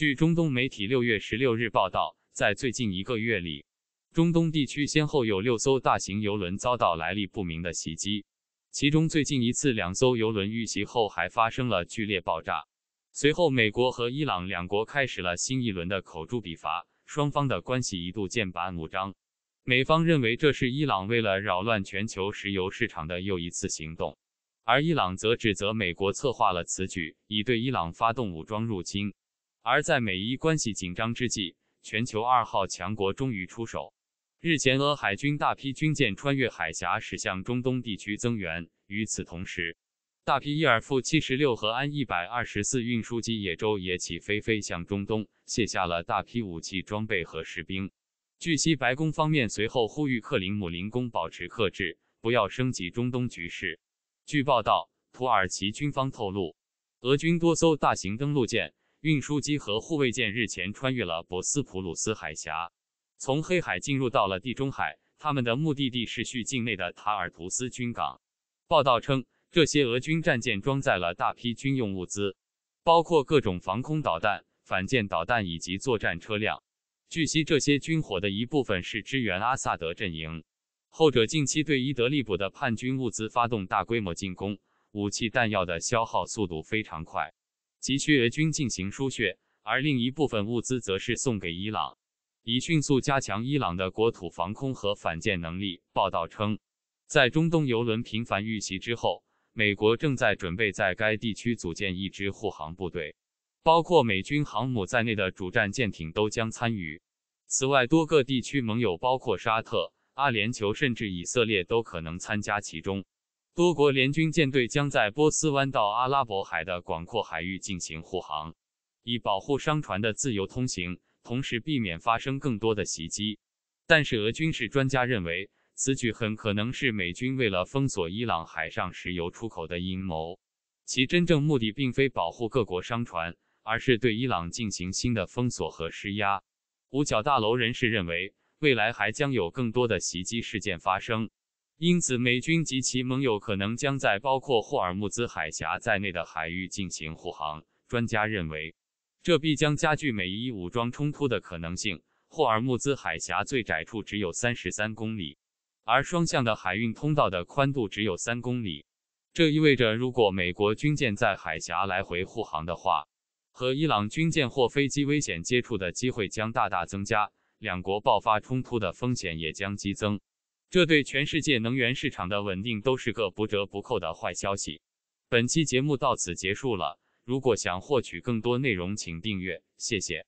据中东媒体六月十六日报道，在最近一个月里，中东地区先后有六艘大型油轮遭到来历不明的袭击，其中最近一次，两艘油轮遇袭后还发生了剧烈爆炸。随后，美国和伊朗两国开始了新一轮的口诛笔伐，双方的关系一度剑拔弩张。美方认为这是伊朗为了扰乱全球石油市场的又一次行动，而伊朗则指责美国策划了此举，以对伊朗发动武装入侵。而在美伊关系紧张之际，全球二号强国终于出手。日前，俄海军大批军舰穿越海峡驶向中东地区增援。与此同时，大批伊尔 -76 和安 -124 运输机野舟也起飞飞向中东，卸下了大批武器装备和士兵。据悉，白宫方面随后呼吁克林姆林宫保持克制，不要升级中东局势。据报道，土耳其军方透露，俄军多艘大型登陆舰。运输机和护卫舰日前穿越了博斯普鲁斯海峡，从黑海进入到了地中海。他们的目的地是叙境内的塔尔图斯军港。报道称，这些俄军战舰装载了大批军用物资，包括各种防空导弹、反舰导弹以及作战车辆。据悉，这些军火的一部分是支援阿萨德阵营，后者近期对伊德利卜的叛军物资发动大规模进攻，武器弹药的消耗速度非常快。急需俄军进行输血，而另一部分物资则是送给伊朗，以迅速加强伊朗的国土防空和反舰能力。报道称，在中东油轮频繁遇袭之后，美国正在准备在该地区组建一支护航部队，包括美军航母在内的主战舰艇都将参与。此外，多个地区盟友，包括沙特、阿联酋，甚至以色列，都可能参加其中。多国联军舰队将在波斯湾到阿拉伯海的广阔海域进行护航，以保护商船的自由通行，同时避免发生更多的袭击。但是，俄军事专家认为，此举很可能是美军为了封锁伊朗海上石油出口的阴谋，其真正目的并非保护各国商船，而是对伊朗进行新的封锁和施压。五角大楼人士认为，未来还将有更多的袭击事件发生。因此，美军及其盟友可能将在包括霍尔木兹海峡在内的海域进行护航。专家认为，这必将加剧美伊武装冲突的可能性。霍尔木兹海峡最窄处只有三十三公里，而双向的海运通道的宽度只有三公里。这意味着，如果美国军舰在海峡来回护航的话，和伊朗军舰或飞机危险接触的机会将大大增加，两国爆发冲突的风险也将激增。这对全世界能源市场的稳定都是个不折不扣的坏消息。本期节目到此结束了。如果想获取更多内容，请订阅，谢谢。